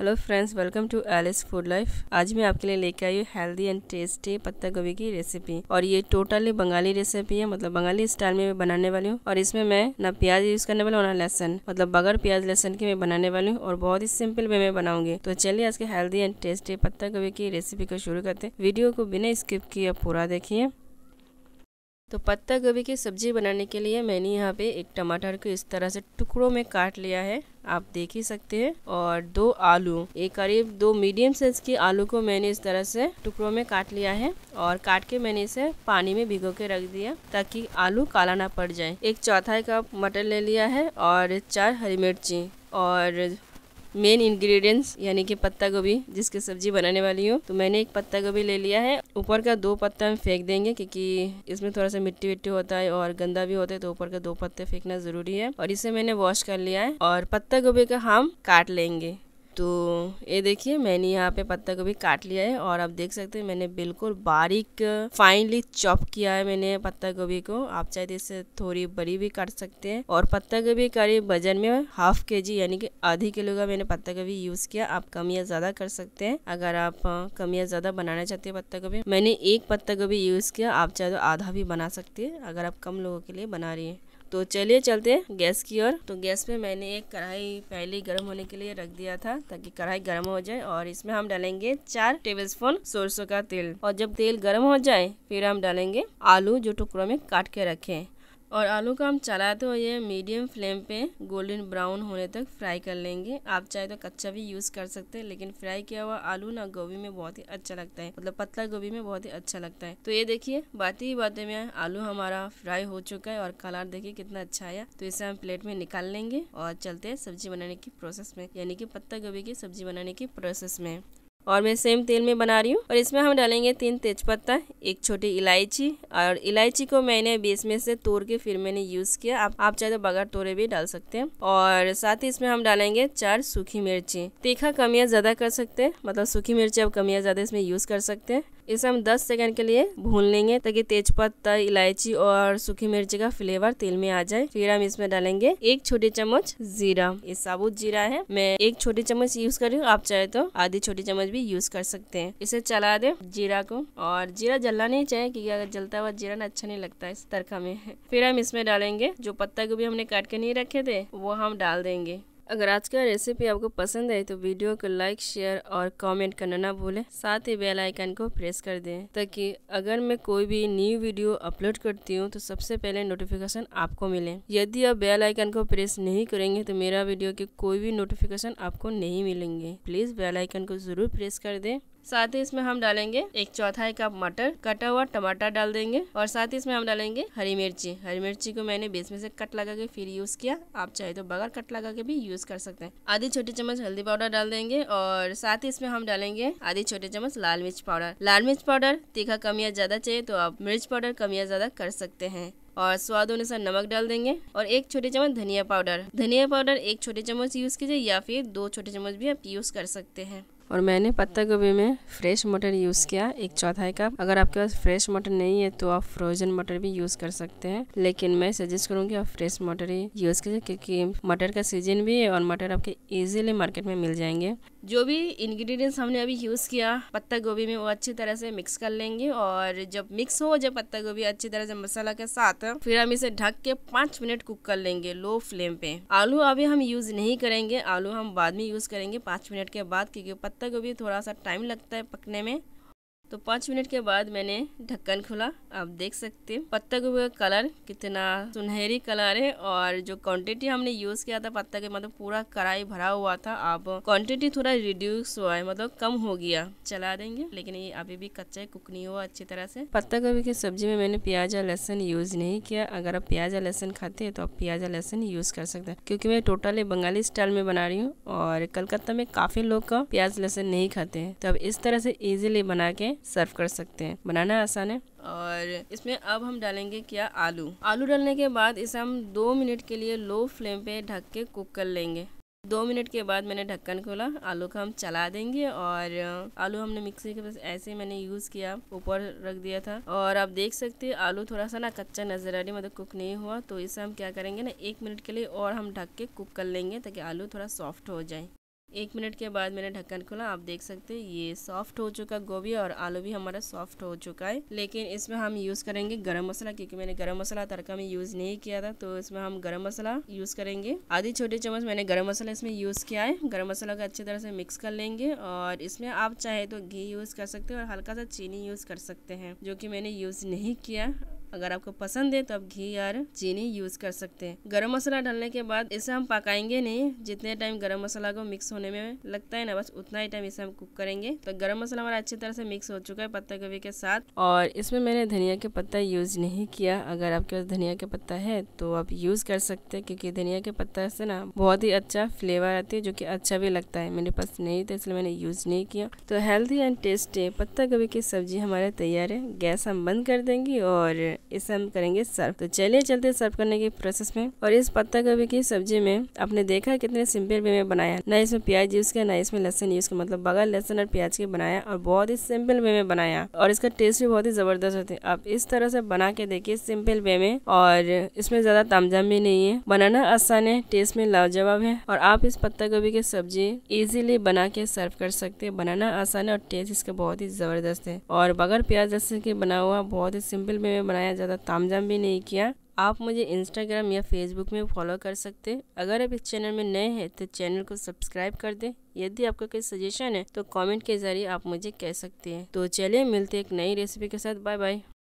hello friends welcome to Alice food life आज मैं आपके लिए लेके आई हूँ हेल्दी एंड टेस्टी पत्ता गोभी की रेसिपी और ये टोटली बंगाली रेसिपी है मतलब बंगाली स्टाइल में मैं बनाने वाली हूँ और इसमें मैं ना प्याज यूज करने वाली हूँ ना लहसन मतलब बगैर प्याज लहसन की मैं बनाने वाली हूँ और बहुत ही सिंपल वे में बनाऊंगी तो चलिए आज के हेल्दी एंड टेस्टी पत्ता गोभी की रेसिपी को शुरू करते वीडियो को बिना स्किप किए पूरा देखिए तो पत्ता गोभी की सब्जी बनाने के लिए मैंने यहाँ पे एक टमाटर को इस तरह से टुकड़ों में काट लिया है आप देख ही सकते हैं और दो आलू ये करीब दो मीडियम साइज के आलू को मैंने इस तरह से टुकड़ों में काट लिया है और काट के मैंने इसे पानी में भिगो के रख दिया ताकि आलू काला ना पड़ जाए एक चौथाई कप मटर ले लिया है और चार हरी मिर्ची और मेन इंग्रेडिएंट्स यानी कि पत्ता गोभी जिसकी सब्जी बनाने वाली हूँ तो मैंने एक पत्ता गोभी ले लिया है ऊपर का दो पत्ता हम फेंक देंगे क्योंकि इसमें थोड़ा सा मिट्टी विट्टी होता है और गंदा भी होता है तो ऊपर का दो पत्ते फेंकना जरूरी है और इसे मैंने वॉश कर लिया है और पत्ता गोभी का हम काट लेंगे तो ये देखिए मैंने यहाँ पे पत्ता गोभी काट लिया है और आप देख सकते हैं मैंने बिल्कुल बारीक फाइनली चॉप किया है मैंने पत्ता गोभी को आप चाहे तो इससे थोड़ी बड़ी भी काट सकते हैं और पत्ता गोभी करीब वजन में हाफ के जी यानी कि आधी किलो का मैंने पत्ता गोभी यूज किया आप कम या ज्यादा कर सकते हैं अगर आप कम या ज्यादा बनाना चाहते हैं पत्ता गोभी मैंने एक पत्ता गोभी यूज किया आप चाहे तो आधा भी बना सकते हैं अगर आप कम लोगों के लिए बना रही है तो चलिए चलते गैस की ओर तो गैस पे मैंने एक कढ़ाई पहले ही गर्म होने के लिए रख दिया था ताकि कढ़ाई गर्म हो जाए और इसमें हम डालेंगे चार टेबल स्पून सरसों का तेल और जब तेल गर्म हो जाए फिर हम डालेंगे आलू जो टुकड़ों में काट के रखे और आलू का हम चला तो ये मीडियम फ्लेम पे गोल्डन ब्राउन होने तक फ्राई कर लेंगे आप चाहे तो कच्चा भी यूज़ कर सकते हैं लेकिन फ्राई किया हुआ आलू ना गोभी में बहुत ही अच्छा लगता है मतलब पतला गोभी में बहुत ही अच्छा लगता है तो ये देखिए बातें ही बातें में आलू हमारा फ्राई हो चुका है और कलर देखिए कितना अच्छा आया तो इसे हम प्लेट में निकाल लेंगे और चलते हैं सब्जी बनाने की प्रोसेस में यानी कि पत्ता गोभी की सब्जी बनाने की प्रोसेस में और मैं सेम तेल में बना रही हूँ और इसमें हम डालेंगे तीन तेजपत्ता एक छोटी इलायची और इलायची को मैंने बेस में से तोड़ के फिर मैंने यूज़ किया आप, आप चाहे तो बगैर तोड़े भी डाल सकते हैं और साथ ही इसमें हम डालेंगे चार सूखी मिर्ची तीखा कमियाँ ज़्यादा कर सकते हैं मतलब सूखी मिर्ची आप कमियाँ ज़्यादा इसमें यूज़ कर सकते हैं इसे हम 10 सेकंड के लिए भून लेंगे ताकि तेजपत्ता इलायची और सूखी मिर्ची का फ्लेवर तेल में आ जाए फिर हम इसमें डालेंगे एक छोटी चम्मच जीरा ये साबुत जीरा है मैं एक छोटी चम्मच यूज कर रही हूँ आप चाहे तो आधी छोटी चम्मच भी यूज कर सकते हैं इसे चला दे जीरा को और जीरा जलना नहीं चाहिए क्योंकि अगर जलता हुआ जीरा ना अच्छा नहीं लगता इस तरखा में फिर हम इसमें डालेंगे जो पत्ता गोभी हमने काट के नहीं रखे थे वो हम डाल देंगे अगर आज का रेसिपी आपको पसंद आए तो वीडियो को लाइक शेयर और कमेंट करना ना भूलें साथ ही बेल आइकन को प्रेस कर दें ताकि अगर मैं कोई भी न्यू वीडियो अपलोड करती हूँ तो सबसे पहले नोटिफिकेशन आपको मिले यदि आप बेल आइकन को प्रेस नहीं करेंगे तो मेरा वीडियो के कोई भी नोटिफिकेशन आपको नहीं मिलेंगे प्लीज़ बेल आइकन को ज़रूर प्रेस कर दें साथ ही इसमें हम डालेंगे एक चौथाई कप मटर कटा हुआ टमाटर डाल देंगे और साथ ही इसमें हम डालेंगे हरी मिर्ची हरी मिर्ची को मैंने बेस में से कट लगा के फिर यूज किया आप चाहे तो बगैर कट लगा के भी यूज कर सकते हैं आधी छोटी चम्मच हल्दी पाउडर डाल देंगे और साथ ही इसमें हम डालेंगे आधी छोटी चम्मच लाल मिर्च पाउडर लाल मिर्च पाउडर तीखा कम या ज्यादा चाहिए तो आप मिर्च पाउडर कम या ज्यादा कर सकते हैं और स्वाद अनुसार नमक डाल देंगे और एक छोटे चम्मच धनिया पाउडर धनिया पाउडर एक छोटे चम्मच यूज कीजिए या फिर दो छोटे चम्मच भी आप यूज कर सकते हैं और मैंने पत्ता गोभी में फ्रेश मटर यूज़ किया एक चौथाई कप अगर आपके पास फ्रेश मटर नहीं है तो आप फ्रोजन मटर भी यूज़ कर सकते हैं लेकिन मैं सजेस्ट करूँगी आप फ्रेश मटर ही यूज़ कीजिए क्योंकि मटर का सीजन भी है और मटर आपके ईजिली मार्केट में मिल जाएंगे जो भी इंग्रेडिएंट्स हमने अभी यूज़ किया पत्ता गोभी में वो अच्छी तरह से मिक्स कर लेंगे और जब मिक्स हो जब पत्ता गोभी अच्छी तरह से मसाला के साथ फिर हम इसे ढक के पाँच मिनट कुक कर लेंगे लो फ्लेम पे आलू अभी हम यूज़ नहीं करेंगे आलू हम बाद में यूज़ करेंगे पाँच मिनट के बाद क्योंकि पत्ता पत्ता गोभी थोड़ा सा टाइम लगता है पकने में तो पाँच मिनट के बाद मैंने ढक्कन खोला आप देख सकते हैं पत्ता गोभी का कलर कितना सुनहरी कलर है और जो क्वांटिटी हमने यूज़ किया था पत्ता के मतलब पूरा कढ़ाई भरा हुआ था अब क्वांटिटी थोड़ा रिड्यूस हुआ है मतलब कम हो गया चला देंगे लेकिन ये अभी भी कच्चा है कुक नहीं हुआ अच्छी तरह से पत्ता गोभी की सब्जी में मैंने प्याज और लहसुन यूज़ नहीं किया अगर आप प्याज और लहसुन खाते हैं तो आप प्याज और लहसुन यूज़ कर सकते हैं क्योंकि मैं टोटली बंगाली स्टाइल में बना रही हूँ और कलकत्ता में काफ़ी लोग का प्याज लहसुन नहीं खाते हैं तो अब इस तरह से इजिली बना के सर्व कर सकते हैं बनाना आसान है और इसमें अब हम डालेंगे क्या आलू आलू डालने के बाद इसे हम दो मिनट के लिए लो फ्लेम पे ढक के कुक कर लेंगे दो मिनट के बाद मैंने ढक्कन खोला आलू का हम चला देंगे और आलू हमने मिक्सी के पास ऐसे मैंने यूज़ किया ऊपर रख दिया था और आप देख सकते हैं आलू थोड़ा सा ना कच्चा नज़र आ रही मतलब कुक नहीं हुआ तो इसे हम क्या करेंगे ना एक मिनट के लिए और हम ढक के कुक कर लेंगे ताकि आलू थोड़ा सॉफ्ट हो जाए एक मिनट के बाद मैंने ढक्कन खोला आप देख सकते हैं ये सॉफ्ट हो चुका गोभी और आलू भी हमारा सॉफ्ट हो चुका है लेकिन इसमें हम यूज़ करेंगे गरम मसाला क्योंकि मैंने गरम मसाला तड़का में यूज़ नहीं किया था तो इसमें हम गरम मसाला यूज़ करेंगे आधी छोटे चम्मच मैंने गरम मसाला इसमें यूज़ किया है गर्म मसाला को अच्छी तरह से मिक्स कर लेंगे और इसमें आप चाहे तो घी यूज़ कर सकते हैं और हल्का सा चीनी यूज़ कर सकते हैं जो कि मैंने यूज़ नहीं किया अगर आपको पसंद है तो आप घी और चीनी यूज कर सकते हैं गरम मसाला डालने के बाद इसे हम पकाएंगे नहीं जितने टाइम गरम मसाला को मिक्स होने में लगता है ना बस उतना ही टाइम इसे हम कुक करेंगे तो गरम मसाला हमारा अच्छी तरह से मिक्स हो चुका है पत्ता गोभी के साथ और इसमें मैंने धनिया के पत्ता यूज नहीं किया अगर आपके पास धनिया के पत्ता है तो आप यूज कर सकते हैं क्यूँकी धनिया के पत्ता से ना बहुत ही अच्छा फ्लेवर आती है जो की अच्छा भी लगता है मेरे पास नहीं था इसलिए मैंने यूज नहीं किया तो हेल्थी एंड टेस्टी पत्ता गोभी की सब्जी हमारे तैयार है गैस हम बंद कर देंगे और इसे हम करेंगे सर्व तो चलिए चलते सर्व करने के प्रोसेस में और इस पत्ता गोभी की सब्जी में आपने देखा कितने सिंपल वे में बनाया ना इसमें प्याज यूज किया ना इसमें लहसन यूज किया मतलब बगैर लहसन और प्याज के बनाया और बहुत ही सिंपल वे में बनाया और इसका टेस्ट भी बहुत ही जबरदस्त होते है आप इस तरह से बना के देखिए सिंपल वे में और इसमें ज्यादा तामझाम भी नहीं है बनाना आसान है टेस्ट में लाजवाब है और आप इस पत्ता गोभी की सब्जी इजिली बना के सर्व कर सकते है बनाना आसान है और टेस्ट इसका बहुत ही जबरदस्त है और बगैर प्याज लहसन के बना हुआ बहुत ही सिंपल वे में बनाया ज़्यादा तामझाम भी नहीं किया आप मुझे इंस्टाग्राम या फेसबुक में फॉलो कर सकते हैं अगर आप इस चैनल में नए हैं तो चैनल को सब्सक्राइब कर दें यदि आपका कोई सजेशन है तो कमेंट के जरिए आप मुझे कह सकते हैं तो चलिए मिलते एक नई रेसिपी के साथ बाय बाय